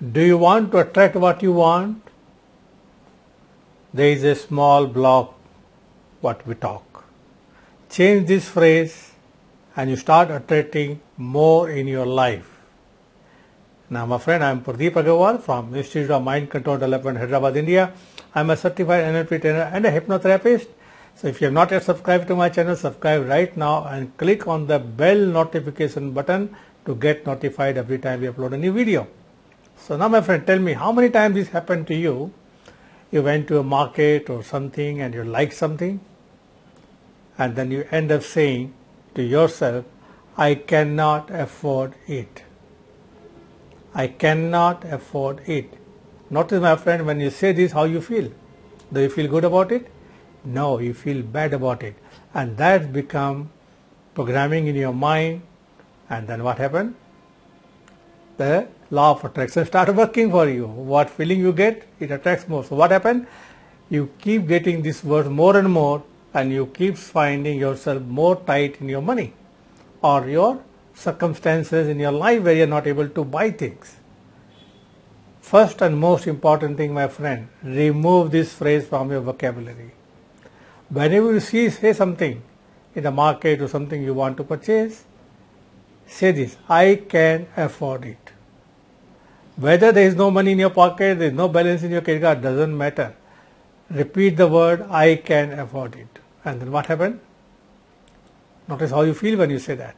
Do you want to attract what you want? There is a small block what we talk. Change this phrase and you start attracting more in your life. Now, my friend, I am Pradeep Agarwal from Institute of Mind Control Development, Hyderabad, India. I am a certified NLP trainer and a hypnotherapist. So, if you have not yet subscribed to my channel, subscribe right now and click on the bell notification button to get notified every time we upload a new video. So now my friend, tell me how many times this happened to you? You went to a market or something and you like something and then you end up saying to yourself, I cannot afford it. I cannot afford it. Notice my friend, when you say this, how you feel? Do you feel good about it? No, you feel bad about it. And that become programming in your mind. And then what happened? The law of attraction start working for you. What feeling you get, it attracts more. So what happens? You keep getting this word more and more and you keep finding yourself more tight in your money or your circumstances in your life where you are not able to buy things. First and most important thing, my friend, remove this phrase from your vocabulary. Whenever you see, say something in the market or something you want to purchase, say this, I can afford it. Whether there is no money in your pocket, there is no balance in your credit card, doesn't matter. Repeat the word, I can afford it. And then what happened? Notice how you feel when you say that.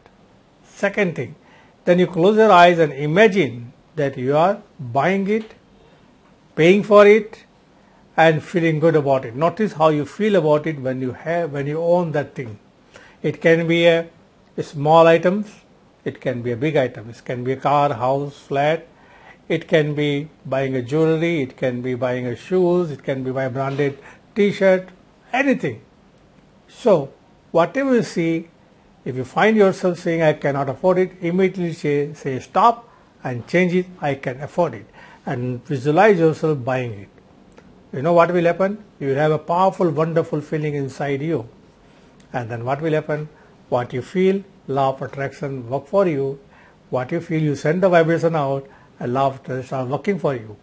Second thing, then you close your eyes and imagine that you are buying it, paying for it, and feeling good about it. Notice how you feel about it when you have when you own that thing. It can be a, a small items, it can be a big item. It can be a car, house, flat, it can be buying a jewelry, it can be buying a shoes, it can be my branded t-shirt, anything. So whatever you see, if you find yourself saying I cannot afford it, immediately say, say stop and change it, I can afford it and visualize yourself buying it. You know what will happen? You will have a powerful, wonderful feeling inside you. And then what will happen? What you feel, law of attraction work for you. What you feel, you send the vibration out I love to. I'm working for you.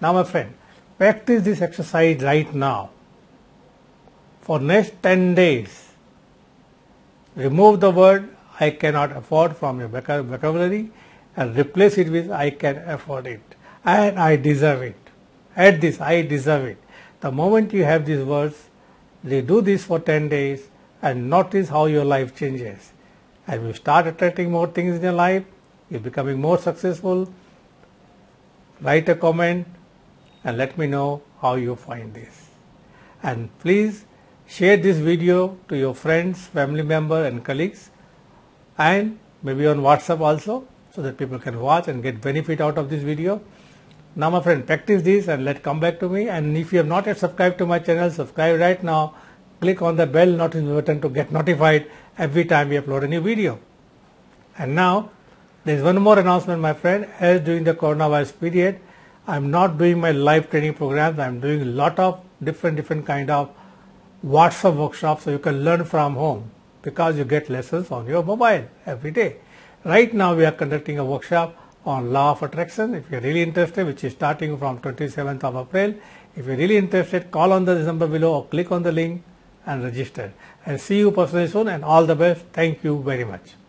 Now, my friend, practice this exercise right now. For next 10 days, remove the word I cannot afford from your vocabulary and replace it with I can afford it and I deserve it. Add this, I deserve it. The moment you have these words, they do this for 10 days and notice how your life changes. And you start attracting more things in your life, you're becoming more successful, write a comment and let me know how you find this. And please share this video to your friends, family member and colleagues and maybe on WhatsApp also so that people can watch and get benefit out of this video. Now my friend practice this and let come back to me and if you have not yet subscribed to my channel subscribe right now click on the bell notification button to get notified every time we upload a new video. And now there is one more announcement, my friend. As during the coronavirus period, I'm not doing my live training programs. I'm doing a lot of different, different kind of WhatsApp workshops so you can learn from home because you get lessons on your mobile every day. Right now, we are conducting a workshop on law of attraction. If you're really interested, which is starting from 27th of April, if you're really interested, call on the number below or click on the link and register. And see you personally soon and all the best. Thank you very much.